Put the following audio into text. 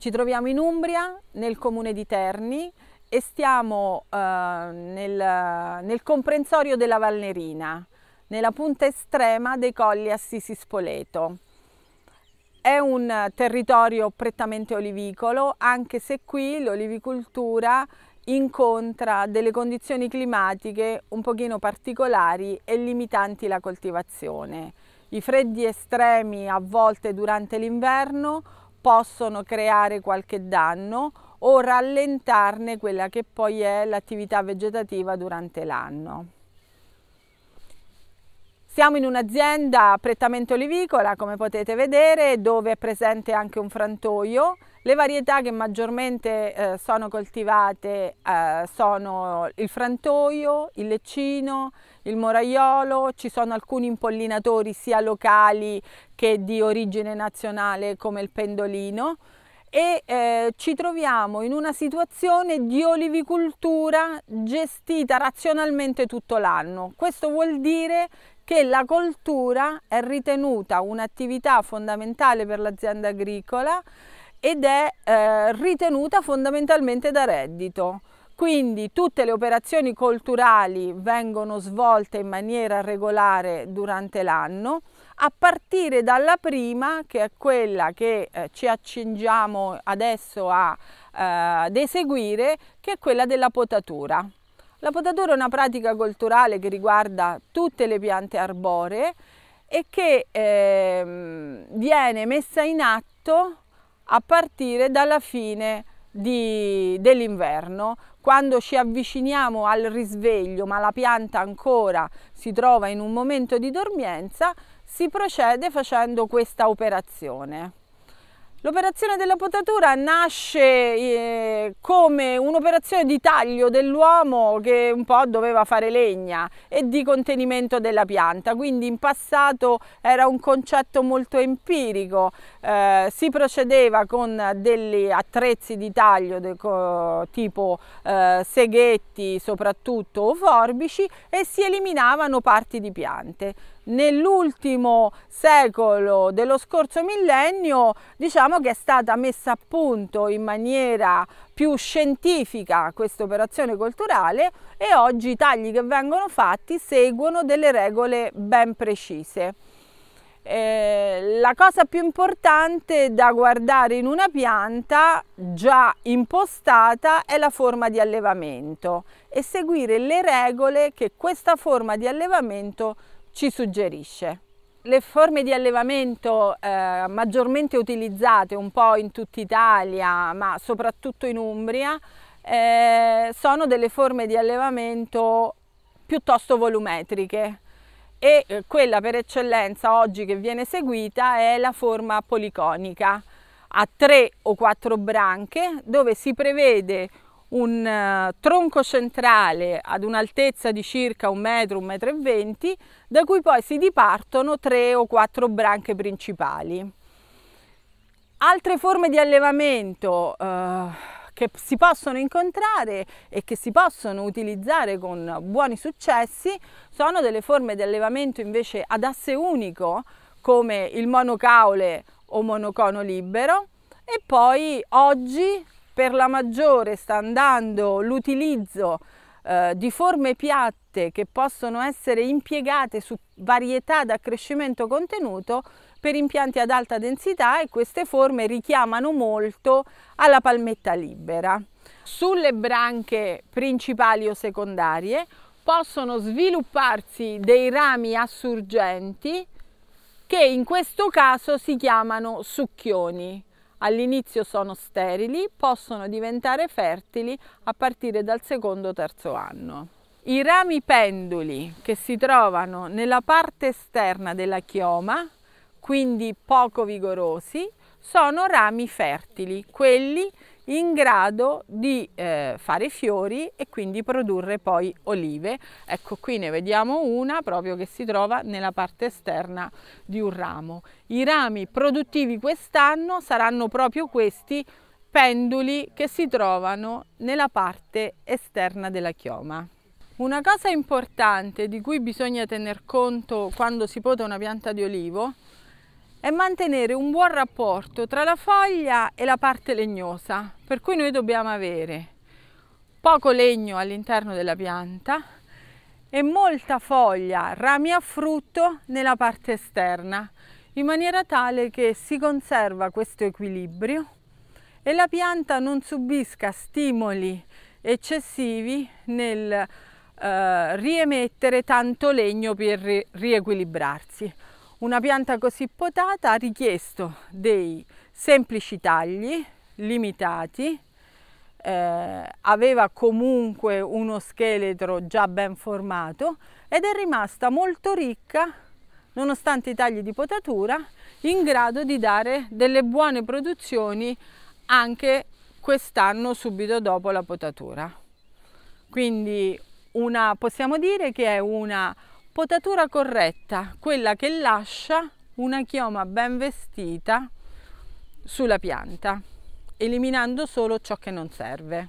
Ci troviamo in Umbria, nel comune di Terni e stiamo eh, nel, nel comprensorio della Valnerina, nella punta estrema dei colli Assisi Spoleto. È un territorio prettamente olivicolo, anche se qui l'olivicoltura incontra delle condizioni climatiche un pochino particolari e limitanti la coltivazione. I freddi estremi a volte durante l'inverno possono creare qualche danno o rallentarne quella che poi è l'attività vegetativa durante l'anno. Siamo in un'azienda prettamente olivicola, come potete vedere, dove è presente anche un frantoio. Le varietà che maggiormente eh, sono coltivate eh, sono il frantoio, il leccino, il moraiolo, ci sono alcuni impollinatori sia locali che di origine nazionale come il pendolino e eh, ci troviamo in una situazione di olivicoltura gestita razionalmente tutto l'anno. Questo vuol dire che la coltura è ritenuta un'attività fondamentale per l'azienda agricola ed è eh, ritenuta fondamentalmente da reddito. Quindi tutte le operazioni colturali vengono svolte in maniera regolare durante l'anno, a partire dalla prima, che è quella che eh, ci accingiamo adesso a, eh, ad eseguire, che è quella della potatura. La potatura è una pratica colturale che riguarda tutte le piante arboree e che eh, viene messa in atto a partire dalla fine dell'inverno, quando ci avviciniamo al risveglio ma la pianta ancora si trova in un momento di dormienza, si procede facendo questa operazione. L'operazione della potatura nasce eh, come un'operazione di taglio dell'uomo che un po' doveva fare legna e di contenimento della pianta, quindi in passato era un concetto molto empirico, eh, si procedeva con degli attrezzi di taglio de, co, tipo eh, seghetti soprattutto o forbici e si eliminavano parti di piante nell'ultimo secolo dello scorso millennio diciamo che è stata messa a punto in maniera più scientifica questa operazione culturale e oggi i tagli che vengono fatti seguono delle regole ben precise. Eh, la cosa più importante da guardare in una pianta già impostata è la forma di allevamento e seguire le regole che questa forma di allevamento ci suggerisce. Le forme di allevamento eh, maggiormente utilizzate un po' in tutta Italia, ma soprattutto in Umbria, eh, sono delle forme di allevamento piuttosto volumetriche e eh, quella per eccellenza oggi che viene seguita è la forma policonica a tre o quattro branche dove si prevede un eh, tronco centrale ad un'altezza di circa un metro, un metro, e venti, da cui poi si dipartono tre o quattro branche principali. Altre forme di allevamento uh, che si possono incontrare e che si possono utilizzare con buoni successi sono delle forme di allevamento invece ad asse unico come il monocaule o monocono libero e poi oggi per la maggiore sta andando l'utilizzo eh, di forme piatte che possono essere impiegate su varietà da crescimento contenuto per impianti ad alta densità e queste forme richiamano molto alla palmetta libera. Sulle branche principali o secondarie possono svilupparsi dei rami assurgenti che in questo caso si chiamano succhioni. All'inizio sono sterili, possono diventare fertili a partire dal secondo o terzo anno. I rami penduli che si trovano nella parte esterna della chioma, quindi poco vigorosi, sono rami fertili, quelli in grado di eh, fare fiori e quindi produrre poi olive. Ecco qui ne vediamo una proprio che si trova nella parte esterna di un ramo. I rami produttivi quest'anno saranno proprio questi penduli che si trovano nella parte esterna della chioma. Una cosa importante di cui bisogna tener conto quando si pota una pianta di olivo è mantenere un buon rapporto tra la foglia e la parte legnosa, per cui noi dobbiamo avere poco legno all'interno della pianta e molta foglia, rami a frutto nella parte esterna, in maniera tale che si conserva questo equilibrio e la pianta non subisca stimoli eccessivi nel eh, riemettere tanto legno per riequilibrarsi. Una pianta così potata ha richiesto dei semplici tagli limitati, eh, aveva comunque uno scheletro già ben formato ed è rimasta molto ricca, nonostante i tagli di potatura, in grado di dare delle buone produzioni anche quest'anno subito dopo la potatura. Quindi una, possiamo dire che è una potatura corretta, quella che lascia una chioma ben vestita sulla pianta, eliminando solo ciò che non serve.